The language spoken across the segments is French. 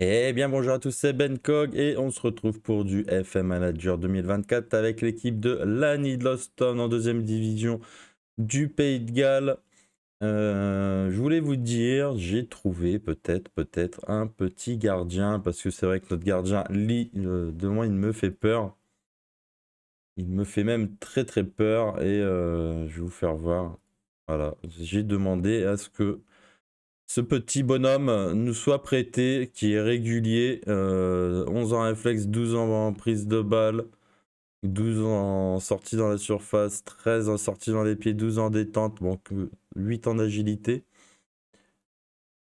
Eh bien bonjour à tous, c'est Ben Cog et on se retrouve pour du FM Manager 2024 avec l'équipe de Lani Loston en deuxième division du Pays de Galles. Euh, je voulais vous dire, j'ai trouvé peut-être peut-être un petit gardien parce que c'est vrai que notre gardien Lee, euh, de moi il me fait peur. Il me fait même très très peur et euh, je vais vous faire voir. Voilà, j'ai demandé à ce que ce petit bonhomme nous soit prêté, qui est régulier, 11 euh, ans réflexe, 12 ans en prise de balle, 12 ans en sortie dans la surface, 13 en sortie dans les pieds, 12 en détente, donc 8 en agilité.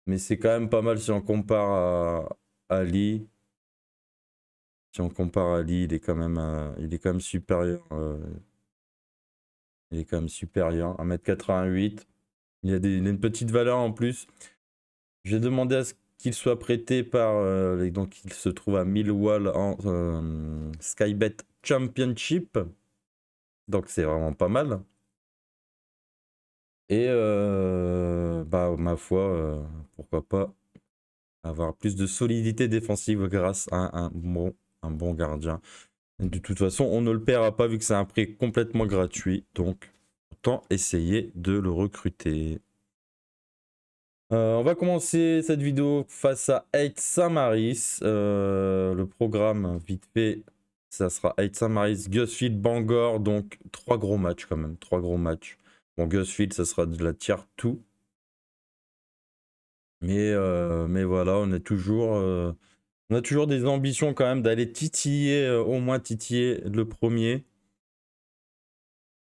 Mais c'est quand même pas mal si on compare à Ali. Si on compare à Ali, il est quand même, euh, il est quand même supérieur. Euh, il est quand même supérieur, 1m88. Il a, des, il a une petite valeur en plus. J'ai demandé à ce qu'il soit prêté par. Euh, donc, il se trouve à Millwall en euh, Skybet Championship. Donc, c'est vraiment pas mal. Et, euh, bah, ma foi, pourquoi pas avoir plus de solidité défensive grâce à un bon, un bon gardien. De toute façon, on ne le paiera pas vu que c'est un prix complètement gratuit. Donc, autant essayer de le recruter. Euh, on va commencer cette vidéo face à Eight Samaris. Euh, le programme, vite fait, ça sera saint Samaris, Gusfield, Bangor. Donc, trois gros matchs quand même. Trois gros matchs. Bon, Gusfield, ça sera de la tier 2. Mais, euh, mais voilà, on est toujours. Euh, on a toujours des ambitions quand même d'aller titiller, au moins titiller le premier.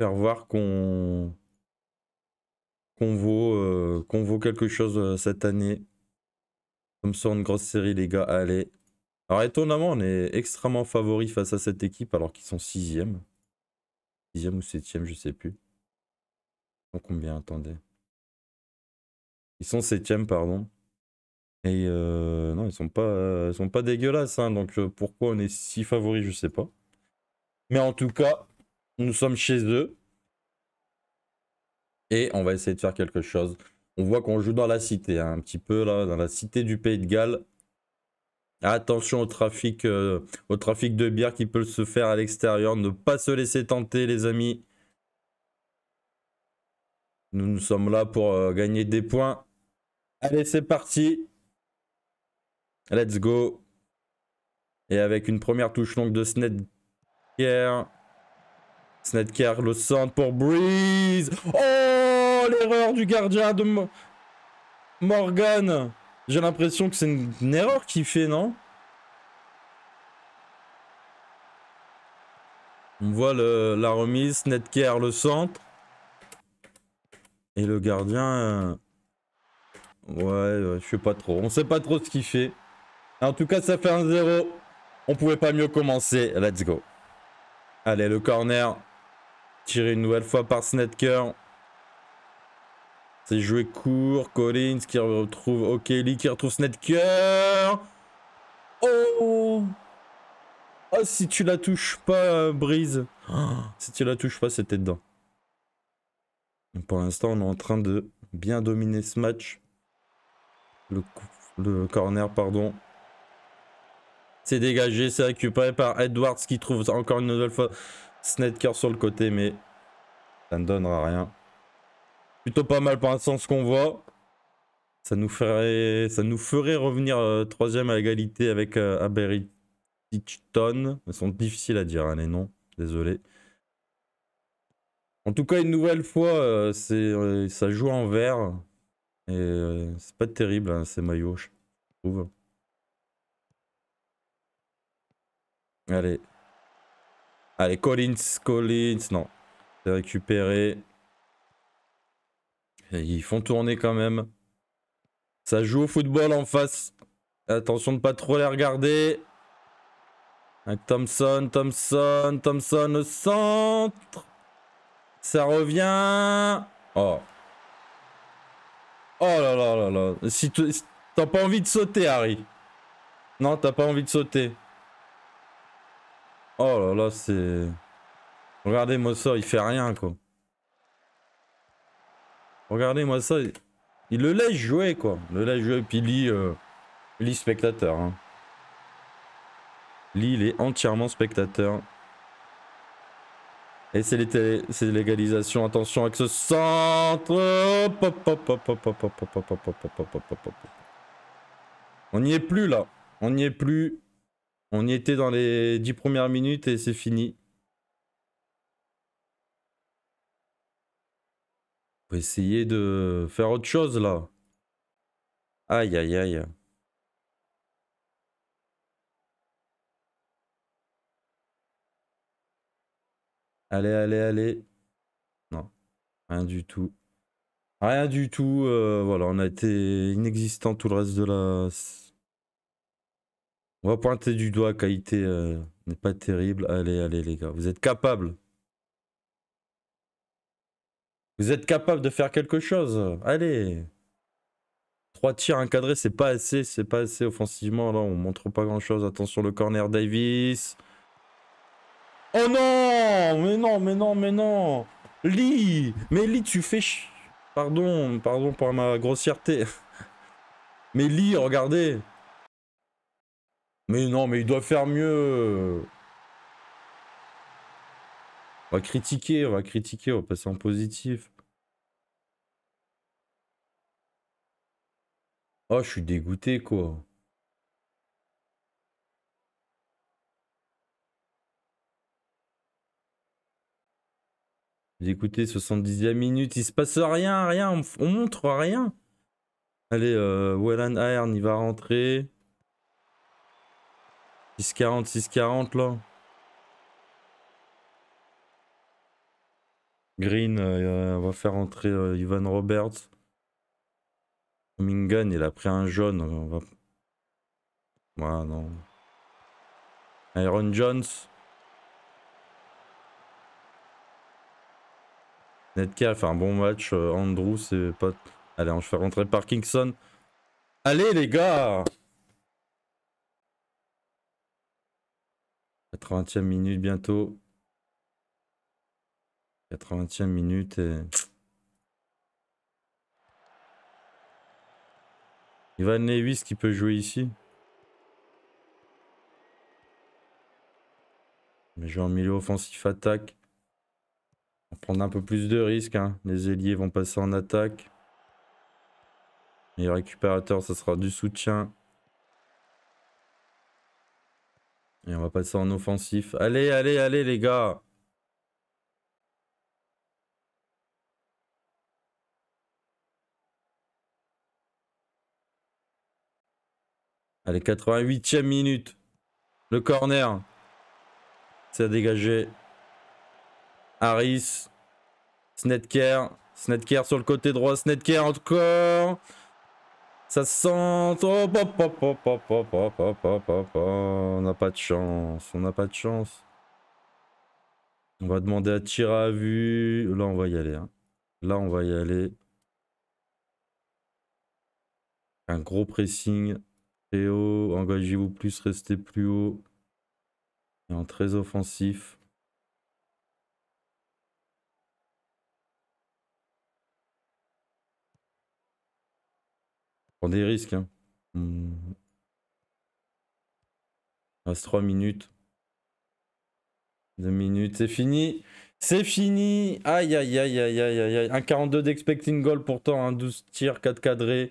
Faire voir qu'on vaut, euh, qu'on vaut, quelque chose euh, cette année. Comme ça, une grosse série, les gars, allez. Alors étonnamment, on est extrêmement favori face à cette équipe alors qu'ils sont sixième sixième ou septième je sais plus. Donc combien, attendez. Ils sont septième pardon. Et euh, non, ils sont pas, ils sont pas dégueulasses. Hein. donc pourquoi on est si favori, je sais pas. Mais en tout cas, nous sommes chez eux. Et on va essayer de faire quelque chose. On voit qu'on joue dans la cité, hein, un petit peu là, dans la cité du Pays de Galles. Attention au trafic, euh, au trafic de bière qui peut se faire à l'extérieur. Ne pas se laisser tenter, les amis. Nous, nous sommes là pour euh, gagner des points. Allez, c'est parti. Let's go. Et avec une première touche longue de Snedker. Snedker, le centre pour Breeze. Oh Erreur du gardien de Morgan. J'ai l'impression que c'est une, erreur qu'il fait, non On voit la remise, Netker le centre. Et le gardien... Euh, ouais, je sais pas trop. On sait pas trop ce qu'il fait. En tout cas, ça fait un 0. On pouvait pas mieux commencer. Let's go. Allez, le corner. Tiré une nouvelle fois par Snedker. C'est joué court. Collins qui retrouve O'Kelly, qui retrouve Snedker. Oh Oh, si tu la touches pas, euh, Brise. Ah, si tu la touches pas, c'était dedans. pour l'instant, on est en train de bien dominer ce match. Le, le corner, pardon. C'est dégagé, c'est récupéré par Edwards qui trouve encore une nouvelle fois Snedker sur le côté, mais ça ne donnera rien. Plutôt pas mal pour l'instant ce qu'on voit. Ça nous ferait, revenir euh, troisième à égalité avec euh, Aberiton. Elles sont difficiles à dire hein, les désolé. En tout cas, une nouvelle fois, euh, euh, ça joue en vert. Et c'est pas terrible c'est hein, ces maillots, je trouve. Allez. Allez, Collins, Collins, non. C'est récupéré. Ils font tourner quand même. Ça joue au football en face. Attention de pas trop les regarder. Avec Thompson, Thompson, Thompson au centre. Ça revient. Oh. Oh là là là là. Si t'as pas envie de sauter, Harry. Non, t'as pas envie de sauter. Oh là là, c'est... Regardez, Mossor, il fait rien, quoi. Regardez-moi ça. Il le laisse jouer, quoi. Le laisse jouer. Puis lit spectateur. Hein. il est entièrement spectateur. Et c'est l'égalisation. Attention avec ce centre. On n'y est plus là. On n'y est plus. On y était dans les dix premières minutes et c'est fini. On va essayer de faire autre chose là. Aïe aïe aïe. Allez, allez, allez. Non, rien du tout. Rien du tout. Euh, voilà, on a été inexistant tout le reste de la. On va pointer du doigt, qualité euh, n'est pas terrible. Allez, allez, les gars, vous êtes capables. Vous êtes capable de faire quelque chose. Allez. Trois tirs encadrés, c'est pas assez. C'est pas assez offensivement. Là, on montre pas grand chose. Attention, le corner Davis. Oh non Mais non, mais non, mais non Lee Mais Lee, tu fais ch... Pardon, pardon pour ma grossièreté. Mais Lee, regardez Mais non, mais il doit faire mieux on va critiquer, on va critiquer, on va passer en positif. Oh, je suis dégoûté, quoi. écouté 70e minute, il se passe rien, rien, on, montre rien. Allez, euh, Wellan Aern, il va rentrer. 6-40, 6-40 là. Green, euh, on va faire entrer euh, Ivan Roberts. Mingan, il a pris un jaune. non. Iron Jones. Ned fait un bon match. Euh, Andrew, c'est pas... Allez, on fait rentrer Parkinson. Allez, les gars 80e minute bientôt. 80e minute et... Ivan Nevis qui peut jouer ici. Mais jouer en milieu offensif attaque. On prendre un peu plus de risques. Hein. Les ailiers vont passer en attaque. Les récupérateurs, ça sera du soutien. Et on va passer en offensif. Allez, allez, allez les gars Allez, 88e minute. Le corner. C'est dégagé. Harris. Snedker. Snedker sur le côté droit. Snedker encore. Ça sent. On n'a pas de chance. On n'a pas de chance. On va demander à tirer à vue. Là, on va y aller. Hein. Là, on va y aller. Un gros pressing engagez-vous plus, restez plus haut. Et en très offensif. Prends des risques. Hein. Reste 3 minutes. 2 minutes, c'est fini. C'est fini. Aïe, aïe, aïe, aïe, aïe, aïe. 42 d'expecting goal pourtant. un hein. 12 tirs, 4 cadrés.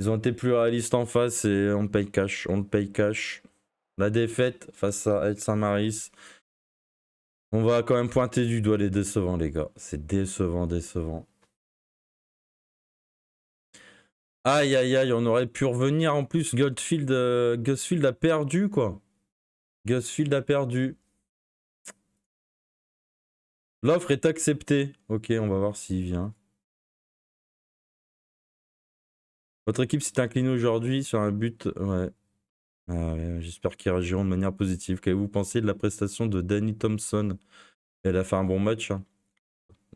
Ils ont été plus réalistes en face et on paye cash. On le paye cash. La défaite face à Ed Saint-Maris. On va quand même pointer du doigt les décevants, les gars. C'est décevant, décevant. Aïe, aïe, aïe, on aurait pu revenir en plus. Goldfield, euh, Gusfield a perdu, quoi. Gusfield a perdu. L'offre est acceptée. Ok, on va voir s'il vient. Votre équipe s'est inclinée aujourd'hui sur un but. Ouais. Ah j'espère qu'ils réagiront de manière positive. Qu'avez-vous pensé de la prestation de Danny Thompson Elle a fait un bon match. Hein.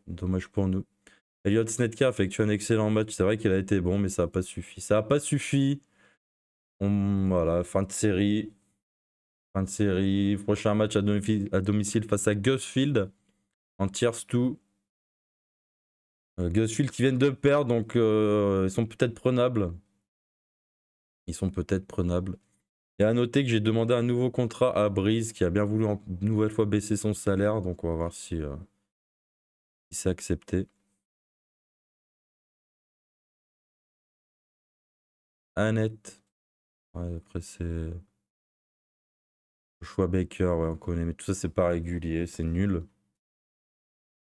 Dommage pour nous. Elliot Snetka a effectué un excellent match. C'est vrai qu'il a été bon, mais ça n'a pas suffi. Ça n'a pas suffi. Voilà, fin de série. Fin de série. Prochain match à, domicile face à Gusfield en tierce tout. Euh, Gusfield qui viennent de perdre, donc euh, ils sont peut-être prenables. Ils sont peut-être prenables. Et à noter que j'ai demandé un nouveau contrat à Breeze qui a bien voulu une nouvelle fois baisser son salaire, donc on va voir si, euh, accepté. Annette. après c'est... Choix Baker, on connaît, mais tout ça c'est pas régulier, c'est nul.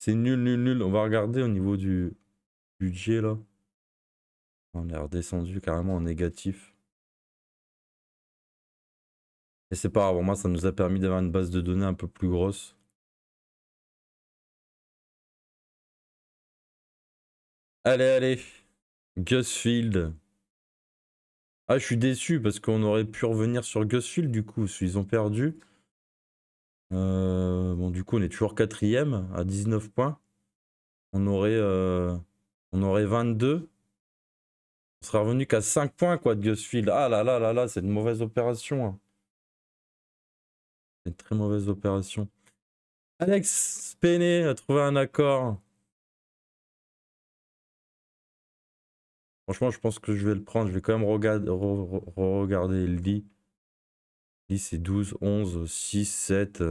C'est nul, nul, nul. On va regarder au niveau du budget là. On est redescendu carrément en négatif. Et c'est pas grave, moi ça nous a permis d'avoir une base de données un peu plus grosse. Allez, allez. Gusfield. Ah, je suis déçu parce qu'on aurait pu revenir sur Gusfield du coup. Ils ont perdu. Euh, bon, du coup, on est toujours quatrième à 19 points. On aurait, euh, on aurait 22. On serait revenu qu'à 5 points, quoi, de Gusfield. Ah là là là là, c'est une mauvaise opération. Hein. C'est une très mauvaise opération. Alex Pene a trouvé un accord. Franchement, je pense que je vais le prendre. Je vais quand même regarder, le regarder dit. 10 c'est 12, 11, 6, 7,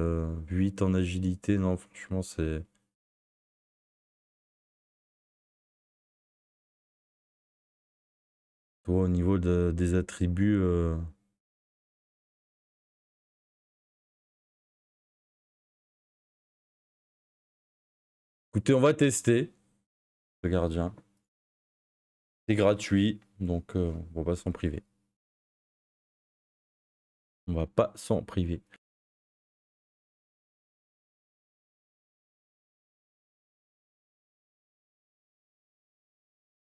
8 en agilité. Non, franchement, c'est. au niveau des attributs. Euh, Écoutez, on va tester le gardien. C'est gratuit, donc euh, on va pas s'en priver. On va pas s'en priver.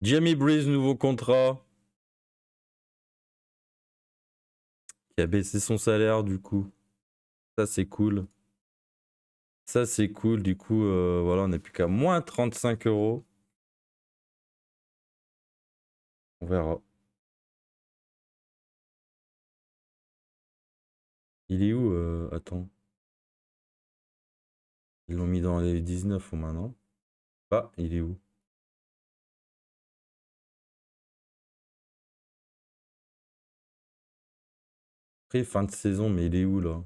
Jamie Breeze, nouveau contrat. Qui a baissé son salaire du coup. Ça c'est cool. Ça c'est cool. Du coup, euh, voilà, on n'est plus qu'à moins 35 euros. On verra. Il est où euh, Attends. Ils l'ont mis dans les 19 ou maintenant. Ah, il est où Après, fin de saison, mais il est où là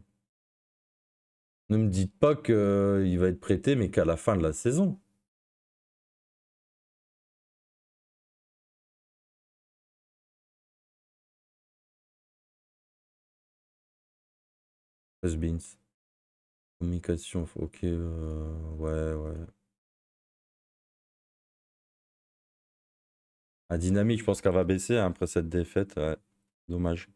Ne me dites pas qu'il euh, va être prêté, mais qu'à la fin de la saison. beans. Communication, ok, euh, ouais, ouais. Ah, dynamique, je pense qu'elle va baisser hein, après cette défaite. Dommage.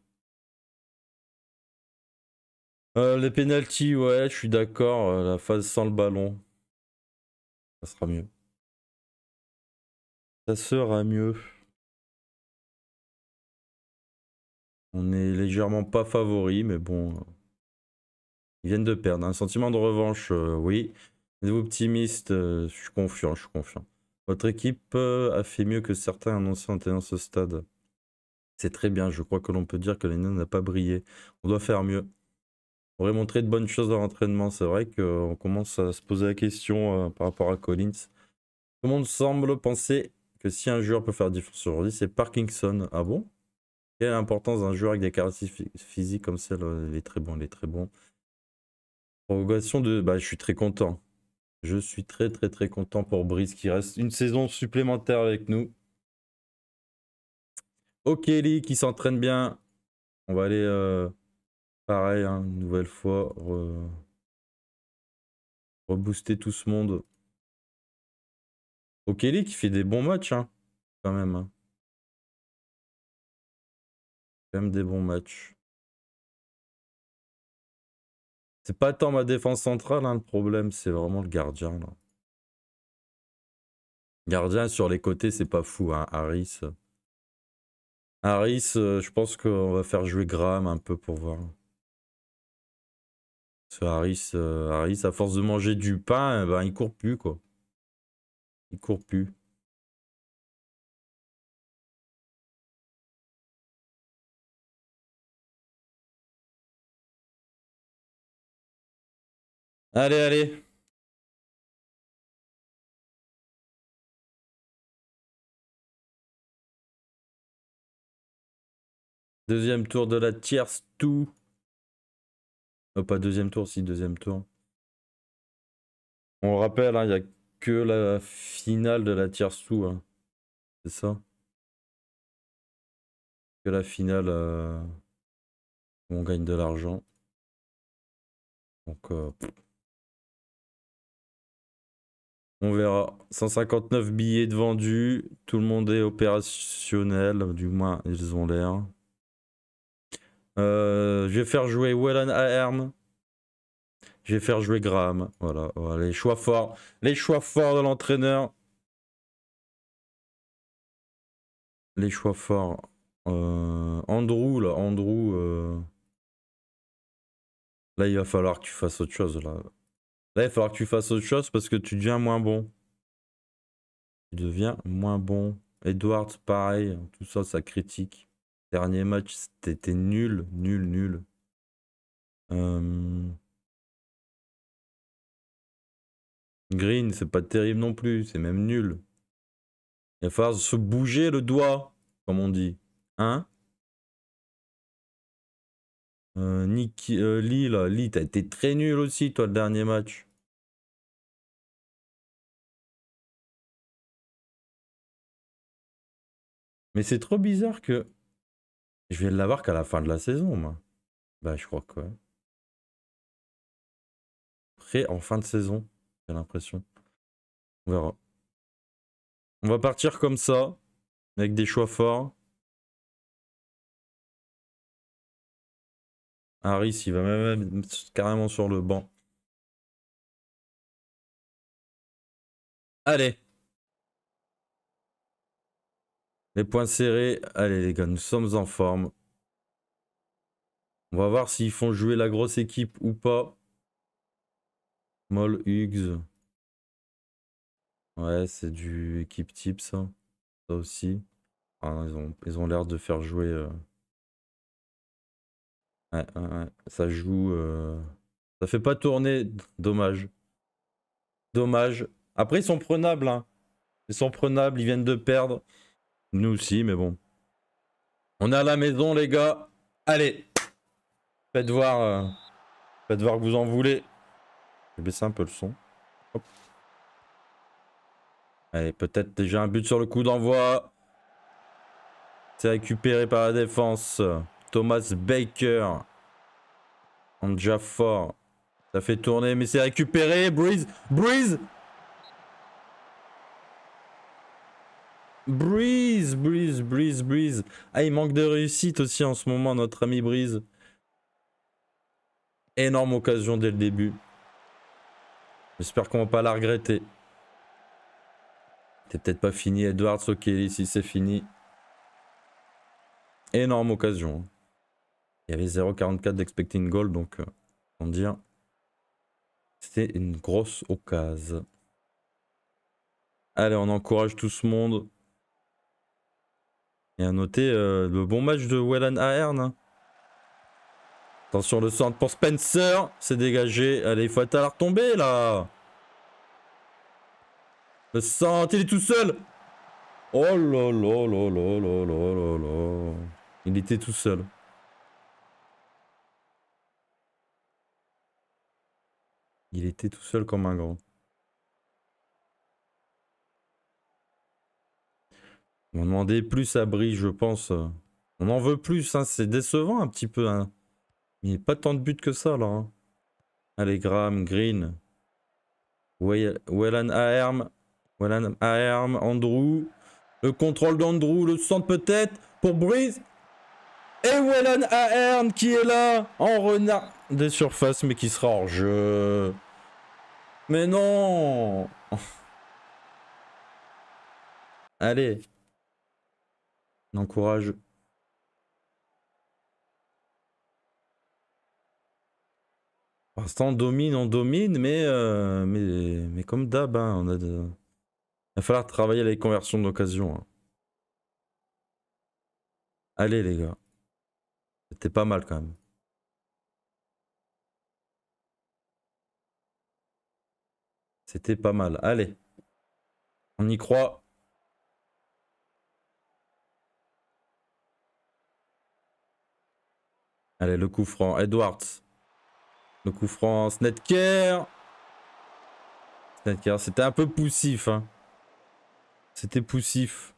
Euh, les pénalties, ouais, je suis d'accord. Euh, la phase sans le ballon, ça sera mieux. Ça sera mieux. On est légèrement pas favori, mais bon. Ils viennent de perdre. Un hein. sentiment de revanche, euh, oui. Êtes-vous optimiste euh, Je suis confiant, je suis confiant. Votre équipe euh, a fait mieux que certains annoncés en tenant ce stade. C'est très bien, je crois que l'on peut dire que l'année n'a pas brillé. On doit faire mieux. On aurait montré de bonnes choses dans l'entraînement. C'est vrai qu'on commence à se poser la question par rapport à Collins. Tout le monde semble penser que si un joueur peut faire différence aujourd'hui, c'est Parkinson. Ah bon Quelle est l'importance d'un joueur avec des caractéristiques physiques comme celle là Il est très bon, il est très bon de. Bah, je suis très content. Je suis très, très, très content pour Brice qui reste une saison supplémentaire avec nous. ok qui s'entraîne bien. On va aller euh, pareil, hein, une nouvelle fois. Re... Rebooster tout ce monde. ok qui fait des bons matchs, hein, quand même. Hein. Quand même des bons matchs. C'est pas tant ma défense centrale hein, le problème, c'est vraiment le gardien. Là. Gardien sur les côtés, c'est pas fou, hein, Harris. Harris, euh, je pense qu'on va faire jouer Graham un peu pour voir. Parce Harris, euh, Harris à force de manger du pain, il eh ne ben, il court plus, quoi. Il court plus. Allez, allez. Deuxième tour de la tierce, tout. Oh, pas deuxième tour, si, deuxième tour. On rappelle, hein, il n'y a que la finale de la tierce tout hein. C'est ça Que la finale euh, où on gagne de l'argent. Donc, euh, on verra. 159 billets de vendus. Tout le monde est opérationnel. Du moins, ils ont l'air. Euh, je vais faire jouer Wellen Ahern. Je vais faire jouer Graham. Voilà, voilà, les choix forts. Les choix forts de l'entraîneur. Les choix forts. Euh, Andrew, là. Andrew. Euh, là, il va falloir que tu fasses autre chose, là. Là, il va falloir que tu fasses autre chose parce que tu deviens moins bon. Tu deviens moins bon. Edward, pareil, hein, tout ça, ça critique. Dernier match, c'était nul, nul, nul. Euh, Green, c'est pas terrible non plus, c'est même nul. Il va falloir se bouger le doigt, comme on dit. Hein euh, Nick, euh, Lee, t'as été très nul aussi, toi, le dernier match. Mais c'est trop bizarre que. Je vais l'avoir qu'à la fin de la saison, moi. Bah, je crois que. Ouais. en fin de saison, j'ai l'impression. On verra. On va partir comme ça, avec des choix forts. Harris, il va même carrément sur le banc. Allez. Les points serrés. Allez les gars, nous sommes en forme. On va voir s'ils font jouer la grosse équipe ou pas. Moll, Hughes. Ouais, c'est du équipe type ça. Ça aussi. ils ont l'air de faire jouer... Euh, ça joue. Euh, ça fait pas tourner. Dommage. Dommage. Après, ils sont prenables. Hein. Ils sont prenables. Ils viennent de perdre. Nous aussi, mais bon. On est à la maison, les gars. Allez. Faites voir. Euh, faites voir que vous en voulez. Je vais baisser un peu le son. Allez, peut-être déjà un but sur le coup d'envoi. C'est récupéré par la défense. Thomas Baker. Anja fort. Ça fait tourner, mais c'est récupéré. Breeze. Breeze. Breeze, Breeze, Breeze, Breeze. Ah, il manque de réussite aussi en ce moment, notre ami Breeze. Énorme occasion dès le début. J'espère qu'on va pas la regretter. C'est peut-être pas fini, Edwards, ok, ici c'est fini. Énorme occasion. Il y avait 0,44 d'expecting goal, donc euh, on dire, hein. c'était une grosse occasion. Allez, on encourage tout ce monde. Et à noter euh, le bon match de Wellan Aern. Hein. Attention le centre pour Spencer. C'est dégagé. Allez, il faut être à la retombée là. Le centre, il est tout seul. Oh là là là là là là là là. Il était tout seul. Il était tout seul comme un grand. On demandait plus à Brie, je pense. On en veut plus, hein. c'est décevant un petit peu. Hein. Mais pas tant de buts que ça, là. Hein. Allez, Graham, Green. Wellan Aherm. Wellan Aherm, Andrew. Le contrôle d'Andrew, le centre peut-être pour Breeze. Et Wellan Aherm qui est là en renard des surfaces, mais qui sera hors jeu. Mais non Allez. Encourage. Pour l'instant, on domine, on domine, mais, euh, mais, comme d'hab, hein, on a de... il va falloir travailler les conversions d'occasion. Hein. Allez, les gars. C'était pas mal quand même. C'était pas mal. Allez, on y croit. Allez, le coup franc. Edwards. Le coup franc. Snedker. Snedker, c'était un peu poussif. Hein. C'était poussif.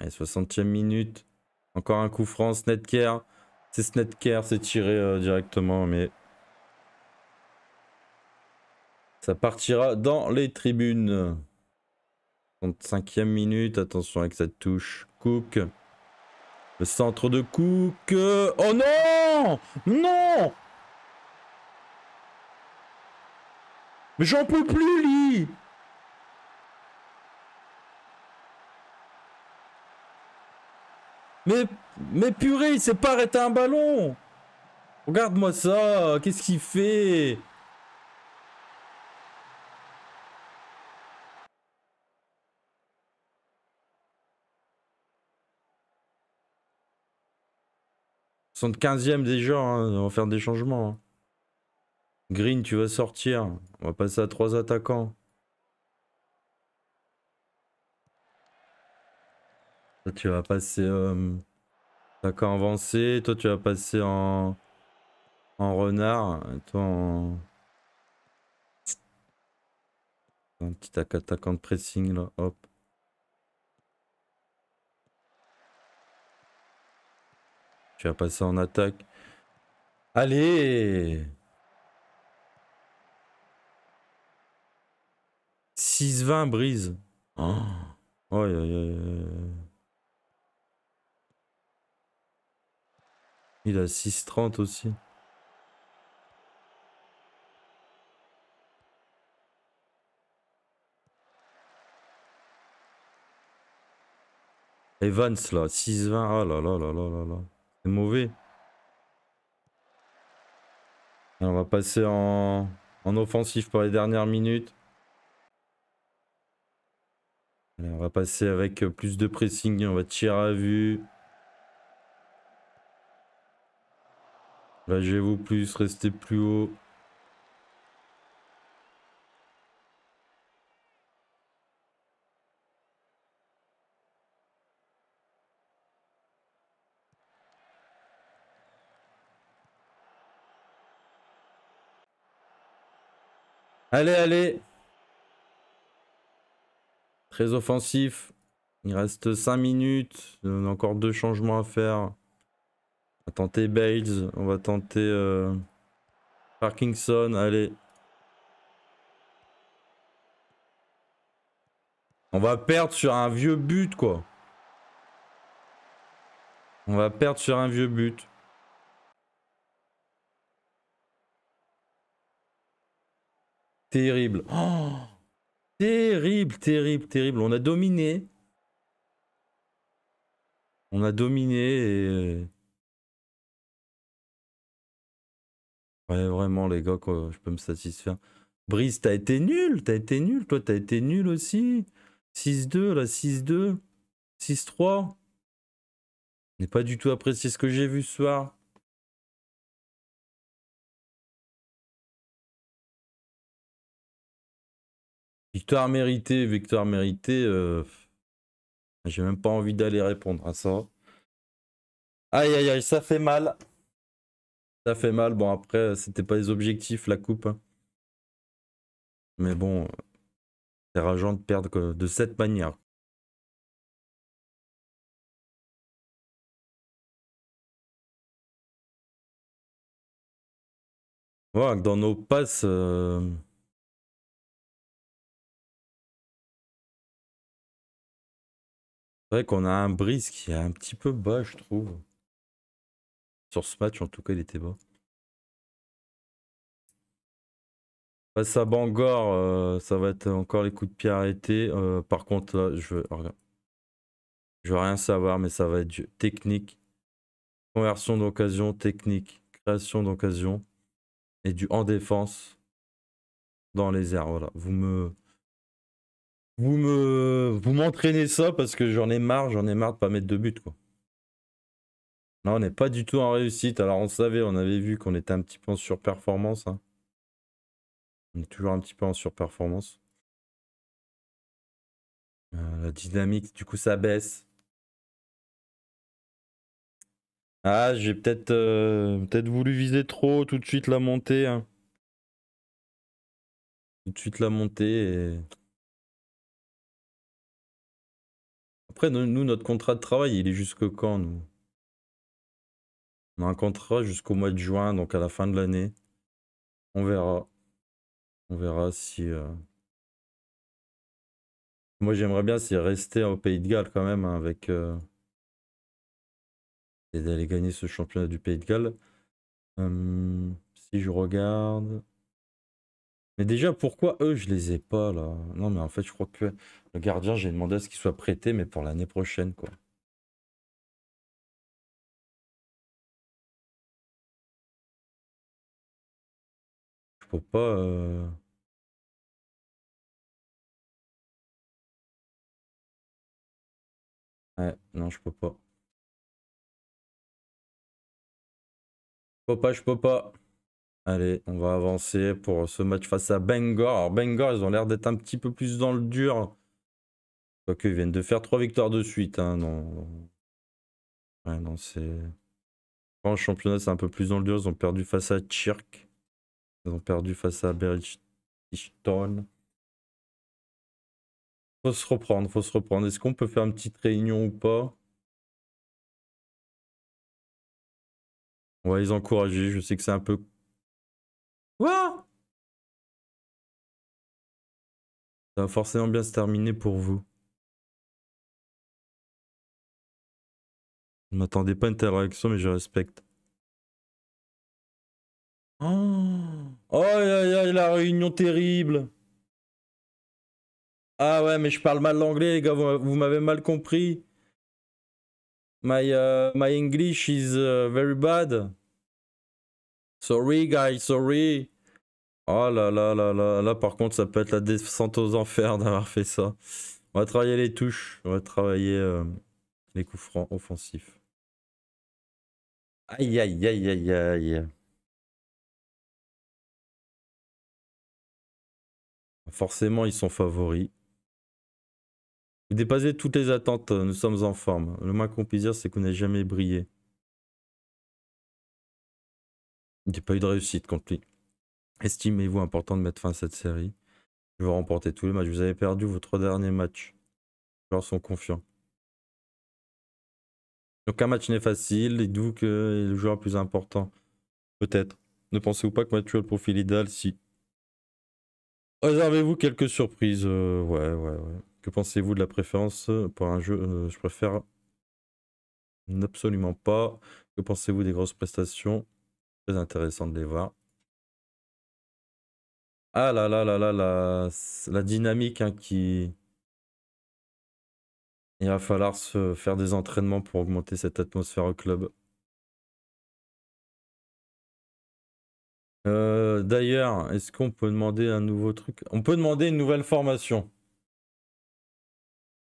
Allez, 60e minute. Encore un coup franc, Snedker. C'est Snedker, c'est tiré euh, directement, mais... Ça partira dans les tribunes. 35e minute, attention avec cette touche. Cook. Le centre de Cook. Oh non Non Mais j'en peux plus, Lee Mais, mais purée, il s'est pas arrêté un ballon Regarde-moi ça, qu'est-ce qu'il fait Sont 15e déjà, hein, on va faire des changements. Hein. Green, tu vas sortir. On va passer à trois attaquants. Toi, tu vas passer. Euh, D'accord, avancé. Toi, tu vas passer en. En renard. Et toi, en. Un petit attaquant de pressing, là. Hop. Tu vas passer en attaque. Allez 6-20 brise. Oh. Oh, Il a 6,30 aussi. Evans là, 6-20, oh ah là là là là là là. C'est mauvais. on va passer en, en offensif pour les dernières minutes. on va passer avec plus de pressing, on va tirer à vue. Bah, je vais vous plus, restez plus haut. Allez, allez. Très offensif. Il reste 5 minutes. On a encore deux changements à faire tenter Bales, on va tenter euh, Parkinson, allez. On va perdre sur un vieux but, quoi. On va perdre sur un vieux but. Terrible. Oh, terrible, terrible, terrible. On a dominé. On a dominé et... Euh, Ouais, vraiment, les gars, quoi, je peux me satisfaire. Brice, t'as été nul, t'as été nul, toi, t'as été nul aussi. 6-2, là, 6-2, 6-3. N'ai pas du tout apprécié ce que j'ai vu ce soir. Victoire méritée, victoire méritée. Euh... J'ai même pas envie d'aller répondre à ça. Aïe, aïe, aïe, ça fait mal. Ça fait mal. Bon, après, c'était pas les objectifs, la coupe. Hein. Mais bon, c'est rageant de perdre de cette manière. Voilà, dans nos passes. Euh, c'est vrai qu'on a un brise qui est un petit peu bas, je trouve. Sur ce match, en tout cas, il était bas. Face à Bangor, euh, ça va être encore les coups de pied arrêtés. Euh, par contre, là, je veux, je veux rien savoir, mais ça va être du... technique. Conversion d'occasion, technique, création d'occasion et du en défense dans les airs. Voilà, vous me. Vous me. Vous m'entraînez ça parce que j'en ai marre, j'en ai marre de pas mettre de but, quoi. Là, on n'est pas du tout en réussite. Alors, on savait, on avait vu qu'on était un petit peu en surperformance. Hein. On est toujours un petit peu en surperformance. Euh, la dynamique, du coup, ça baisse. Ah, j'ai peut-être euh, peut voulu viser trop tout de suite la montée. Hein. Tout de suite la montée. Après, nous, notre contrat de travail, il est jusque quand, nous on a un contrat jusqu'au mois de juin, donc à la fin de l'année. On verra. On verra si. Euh, moi, j'aimerais bien s'y rester au Pays de Galles quand même, hein, avec. Euh, et d'aller gagner ce championnat du Pays de Galles. Hum, si je regarde. Mais déjà, pourquoi eux, je les ai pas là Non, mais en fait, je crois que le gardien, j'ai demandé à ce qu'il soit prêté, mais pour l'année prochaine, quoi. pas. Euh, non, je peux pas. Je peux pas, je peux pas. Allez, on va avancer pour ce match face à Bangor. Alors, Bangor, ils ont l'air d'être un petit peu plus dans le dur. Quoique, ils viennent de faire trois victoires de suite. non. non, c'est. En championnat, c'est un peu plus dans le dur. Ils ont perdu face à Chirk. Ils ont perdu face à Berichton. Faut se reprendre, faut se reprendre. Est-ce qu'on peut faire une petite réunion ou pas On va les encourager. Je sais que c'est un peu. Quoi Ça va forcément bien se terminer pour vous. Je ne m'attendais pas à une telle réaction, mais je respecte. Oh Oh, la réunion terrible. Ah ouais, mais je parle mal l'anglais, les gars, vous, m'avez mal compris. My, euh, my English is euh, very bad. Sorry, guys, sorry. Oh là là là là, là par contre, ça peut être la descente aux enfers d'avoir fait ça. On va travailler les touches, on va travailler euh, les coups francs offensifs. Aïe aïe aïe aïe aïe. Forcément, ils sont favoris. Vous dépassez toutes les attentes, nous sommes en forme. Le moins qu'on puisse dire, c'est qu'on n'a jamais brillé. Il n'y a pas eu de réussite contre lui. Estimez-vous important de mettre fin à cette série Je vais remporter tous les matchs. Vous avez perdu vos trois derniers matchs. Les joueurs sont confiants. Donc un match n'est facile, et d'où que le joueur le plus important. Peut-être. Ne pensez-vous pas que Mathieu a le profil idéal si Réservez-vous quelques surprises. Euh, ouais, ouais, ouais. Que pensez-vous de la préférence euh, pour un jeu euh, Je préfère absolument pas. Que pensez-vous des grosses prestations Très intéressant de les voir. Ah là là là là la, la dynamique hein, qui. Il va falloir se faire des entraînements pour augmenter cette atmosphère au club. Euh, d'ailleurs, est-ce qu'on peut demander un nouveau truc On peut demander une nouvelle formation.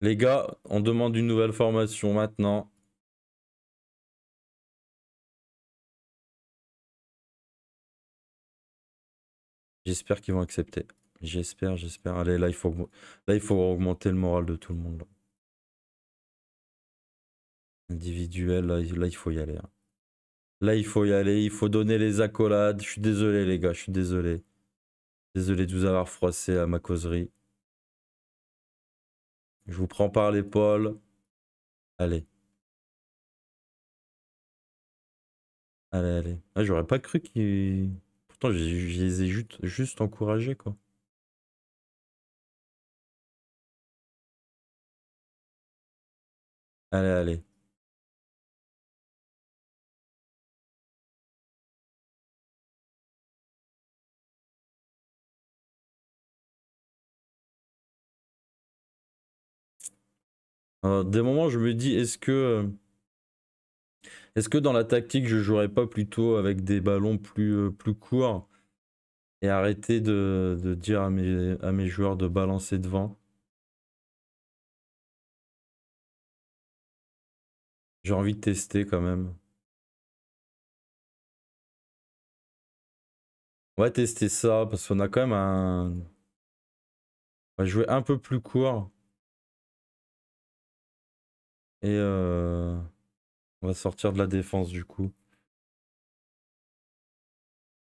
Les gars, on demande une nouvelle formation maintenant. J'espère qu'ils vont accepter. J'espère, j'espère. Allez, là il, faut, là, il faut augmenter le moral de tout le monde. Individuel, là, il faut y aller. Hein. Là, il faut y aller, il faut donner les accolades. Je suis désolé, les gars, je suis désolé. Désolé de vous avoir froissé à ma causerie. Je vous prends par l'épaule. Allez. Allez, allez. Ah, j'aurais pas cru qu'ils... Pourtant, je les ai juste, juste encouragés, quoi. Allez, allez. Euh, des moments, je me dis, est-ce que, euh, est-ce que dans la tactique, je jouerais pas plutôt avec des ballons plus, euh, courts et arrêter de, dire à mes, à mes joueurs de balancer devant J'ai envie de tester quand même. On va tester ça parce qu'on a quand même un. On va jouer un peu plus court. Et euh, on va sortir de la défense du coup.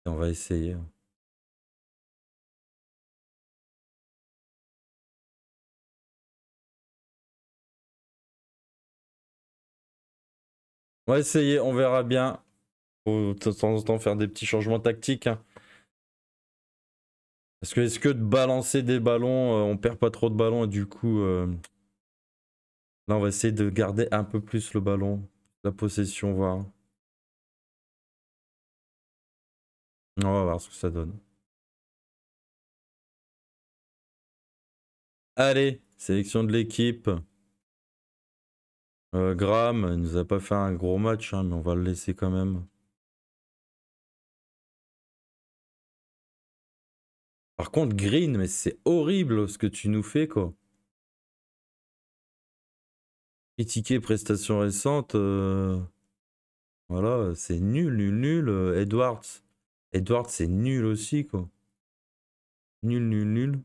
Et on va essayer. Hein. On va essayer, on verra bien. Faut de temps en temps faire des petits changements tactiques. Hein. Parce que est-ce que de balancer des ballons, euh, on perd pas trop de ballons et du coup... Euh, Là, on va essayer de garder un peu plus le ballon. La possession, voir. On va voir ce que ça donne. Allez, sélection de l'équipe. Euh, Graham, il nous a pas fait un gros match, hein, mais on va le laisser quand même. Par contre, Green, mais c'est horrible ce que tu nous fais, quoi. Critiquer prestations récentes, euh, voilà, c'est nul, nul, nul. Euh, Edwards, Edwards, c'est nul aussi, quoi. Nul, nul, nul.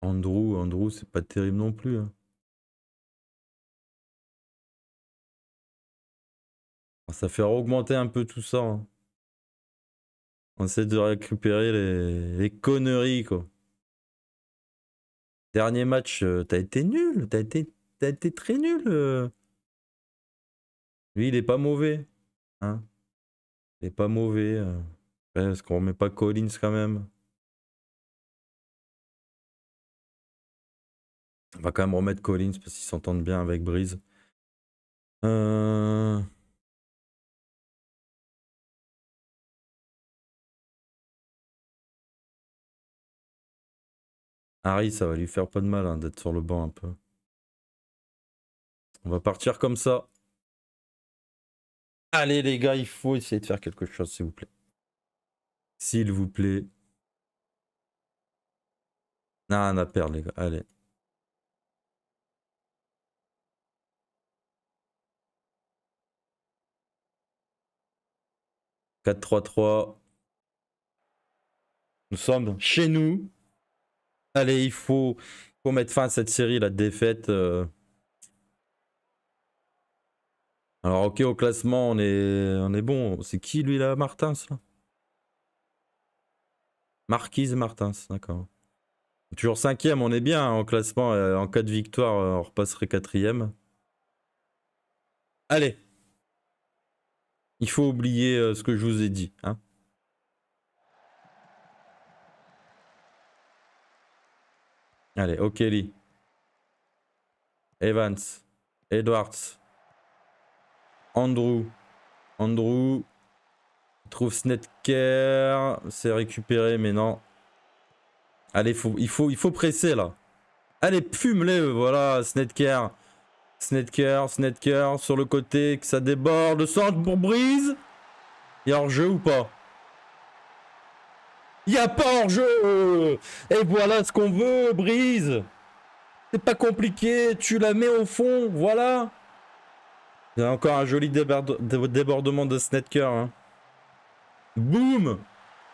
Andrew, Andrew, c'est pas terrible non plus. Hein. Ça fait augmenter un peu tout ça. Hein. On essaie de récupérer les, conneries, quoi. Dernier match, euh, t'as été nul. T'as été, été très nul. Euh. Lui, il est pas mauvais. Hein. Il est pas mauvais. Est-ce euh. qu'on remet pas Collins quand même On va quand même remettre Collins parce qu'ils s'entendent bien avec Breeze. Euh... Harry, ça va lui faire pas de mal hein, d'être sur le banc un peu. On va partir comme ça. Allez les gars, il faut essayer de faire quelque chose, s'il vous plaît. S'il vous plaît. Non, ah, on a perdu les gars, allez. « 4-3-3. Nous sommes chez nous. Allez, il faut, mettre fin à cette série, la défaite. Euh. Alors, ok, au classement, on est, on est bon. C'est qui, lui, là Martins, là Marquise Martins, d'accord. Toujours cinquième, on est bien en hein, classement. Euh, en cas de victoire, euh, on repasserait quatrième. Allez. Il faut oublier ce que je vous ai dit. Hein. Allez, O'Kelly. Evans. Edwards. Andrew. Andrew. trouve Snetker. C'est récupéré, mais non. Allez, il, faut, il faut presser là. Allez, fume-les, voilà, Snetker. Snetker, Snetker, sur le côté, que ça déborde. Le centre pour Brise. Il y a hors-jeu ou pas il a pas hors-jeu Et voilà ce qu'on veut, Brise C'est pas compliqué, tu la mets au fond, voilà Il y a encore un joli débordement de Snedker. Hein. Boum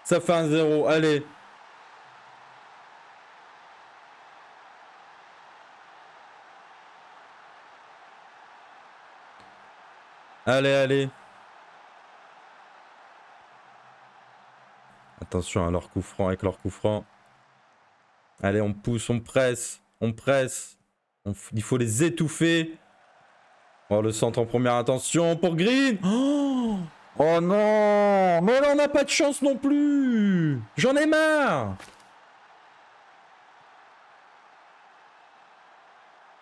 Ça fait un zéro allez Allez, allez Attention à leur coup franc avec leur coup franc. Allez, on pousse, on presse, on presse. il faut les étouffer. Oh, le centre en première attention pour Green. Oh, oh, non Mais là, on n'a pas de chance non plus J'en ai marre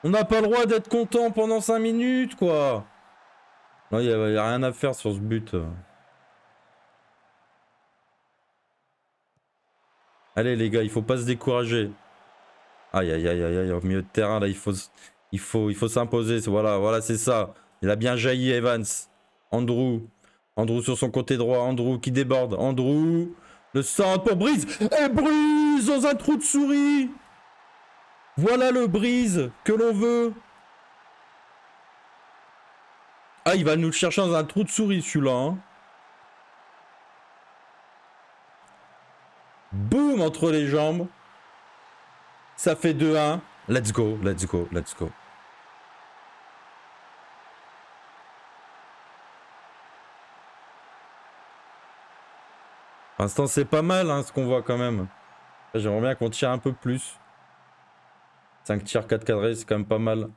On n'a pas le droit d'être content pendant 5 minutes, quoi. Il n'y a, rien à faire sur ce but. Allez les gars, il faut pas se décourager. Aïe aïe aïe aïe aïe, au milieu de terrain là, il faut il faut il faut s'imposer, voilà, voilà, c'est ça. Il a bien jailli Evans. Andrew, Andrew sur son côté droit, Andrew qui déborde, Andrew le centre pour Brise et Brise dans un trou de souris. Voilà le Brise que l'on veut. Ah, il va nous le chercher dans un trou de souris celui-là. Hein. boum entre les jambes. Ça fait 2-1. Let's go, let's go, let's go. Pour l'instant, c'est pas mal hein, ce qu'on voit quand même. J'aimerais bien qu'on tire un peu plus. 5 tirs, 4 cadrés, c'est quand même pas mal.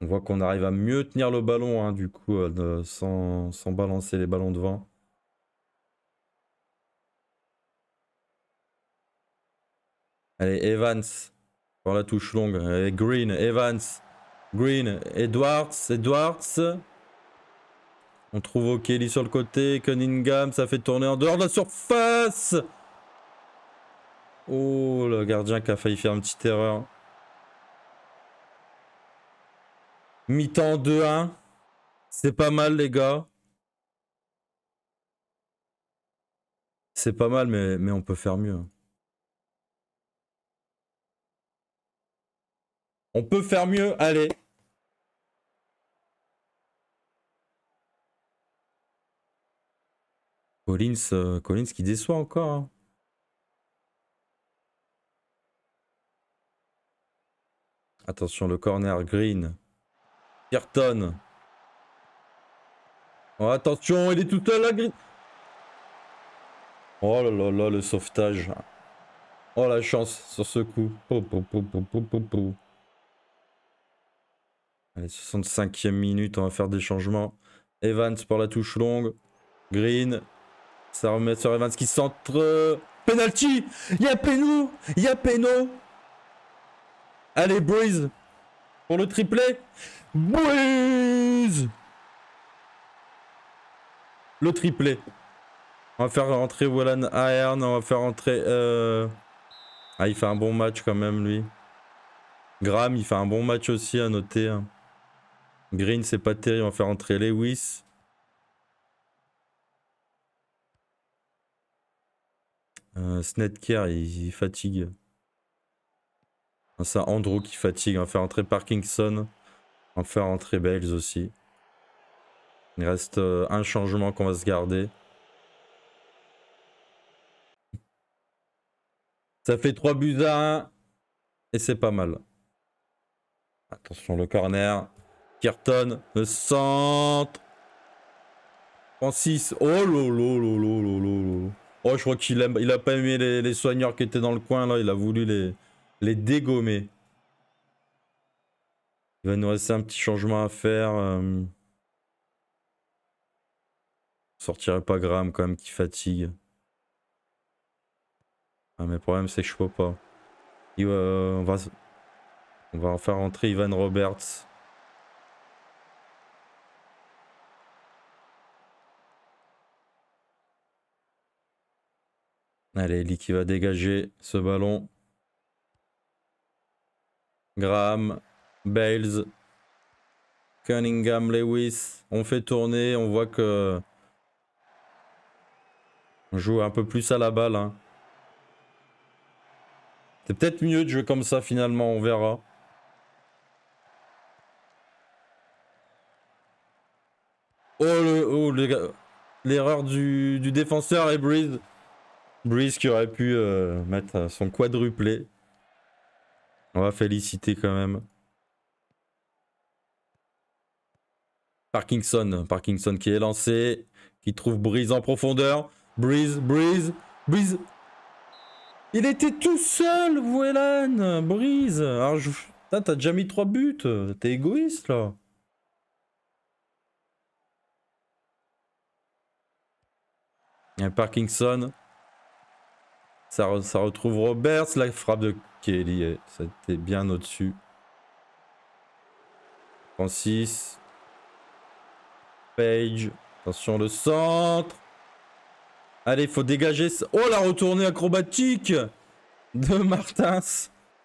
On voit qu'on arrive à mieux tenir le ballon, hein, du coup, euh, sans balancer les ballons devant. Allez, Evans. Pour la touche longue. Allez, Green, Evans. Green, Edwards, Edwards. On trouve O'Kelly sur le côté. Cunningham, ça fait tourner en dehors de la surface. Oh, le gardien qui a failli faire une petite erreur. Mi-temps 2-1. C'est pas mal, les gars. C'est pas mal, mais, mais on peut faire mieux. Hein. On peut faire mieux, allez. Collins, euh, Collins qui déçoit encore. Hein. Attention, le corner green. Ayrton. Oh, attention, il est tout seul La green. Oh là là là, le sauvetage. Oh la chance sur ce coup. pou pou pou. Allez, 65e minute, on va faire des changements. Evans pour la touche longue. Green. Ça remet sur Evans qui centre. Penalty Y'a y a Peno Allez, Breeze Pour le triplé Breeze Le triplé. On va faire rentrer Wallan Ahern. On va faire rentrer... Euh, ah, il fait un bon match quand même, lui. Graham, il fait un bon match aussi à noter. Hein. Green, c'est pas terrible, on va faire entrer Lewis. Euh, Snedker, il, fatigue. C'est Andrew qui fatigue. On va faire entrer Parkinson. On va faire entrer Bales aussi. Il reste euh, un changement qu'on va se garder. Ça fait 3 buts à 1. Et c'est pas mal. Attention, le corner. Kirton, le centre. Francis. Oh lolo lolo lolo lolo. Oh, je crois qu'il a, il a pas aimé les, soigneurs qui étaient dans le coin là. Il a voulu les, les dégommer. Il va nous rester un petit changement à faire. Euh. Sortirait pas Graham quand même qui fatigue. Ah, mais le problème c'est que je vois pas. Euh, on, va, on va faire rentrer Ivan Roberts. Allez, Lee qui va dégager ce ballon. Graham, Bales, Cunningham, Lewis. On fait tourner, on voit que... On joue un peu plus à la balle. Hein. C'est peut-être mieux de jouer comme ça finalement, on verra. Oh, l'erreur le, oh, du, du défenseur et Breeze. Breeze qui aurait pu euh, mettre euh, son quadruplé. On va féliciter quand même. Parkinson, Parkinson qui est lancé, qui trouve Breeze en profondeur. Breeze, Breeze, Breeze. Il était tout seul, Wélan, Breeze. t'as déjà mis trois buts. T'es égoïste là. Parkinson ça, ça retrouve Roberts, la frappe de Kelly, ça était bien au-dessus. Francis. Page. Attention, le centre. Allez, il faut dégager. Oh, la retournée acrobatique de Martins.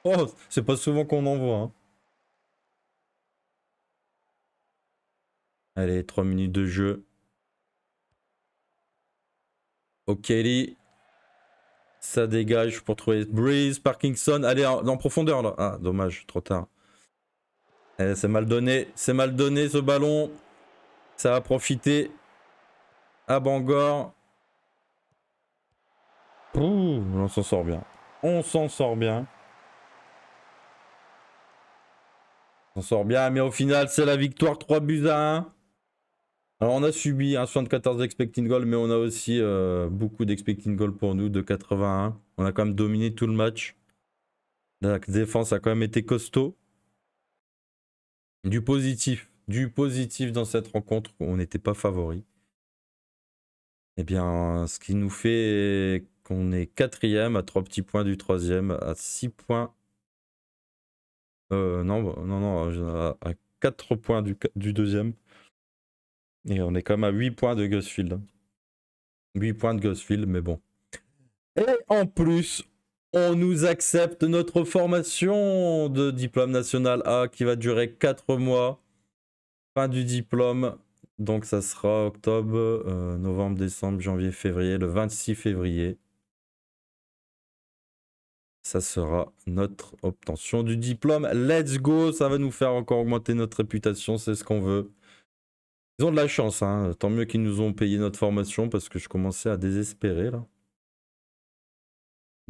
Oh, c'est pas souvent qu'on en voit. Hein. Allez, 3 minutes de jeu. Kelly. Ça dégage pour trouver Breeze, Parkinson. Allez, en, profondeur là. Ah, dommage, trop tard. Eh, c'est mal donné, c'est mal donné ce ballon. Ça va profiter à Bangor. Ouh, on s'en sort bien. On s'en sort bien. On s'en sort bien, mais au final, c'est la victoire 3 buts à 1 on a subi un 74 expecting goal, mais on a aussi euh, beaucoup d'expecting goal pour nous, de 81. On a quand même dominé tout le match. La défense a quand même été costaud. Du positif, du positif dans cette rencontre où on n'était pas favori. Eh bien, ce qui nous fait qu'on est quatrième à trois petits points du troisième, à 6 points. Euh, non, non, non, à quatre points du deuxième. Et on est comme à 8 points de Gosfield, 8 points de Gosfield, mais bon. Et en plus, on nous accepte notre formation de diplôme national A qui va durer 4 mois. Fin du diplôme. Donc ça sera octobre, euh, novembre, décembre, janvier, février, le 26 février. Ça sera notre obtention du diplôme. Let's go, ça va nous faire encore augmenter notre réputation, c'est ce qu'on veut. Ils ont de la chance, hein. tant mieux qu'ils nous ont payé notre formation parce que je commençais à désespérer là.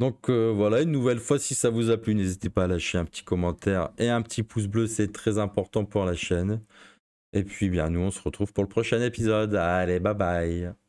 Donc euh, voilà, une nouvelle fois, si ça vous a plu, n'hésitez pas à lâcher un petit commentaire et un petit pouce bleu, c'est très important pour la chaîne. Et puis bien, nous, on se retrouve pour le prochain épisode. Allez, bye bye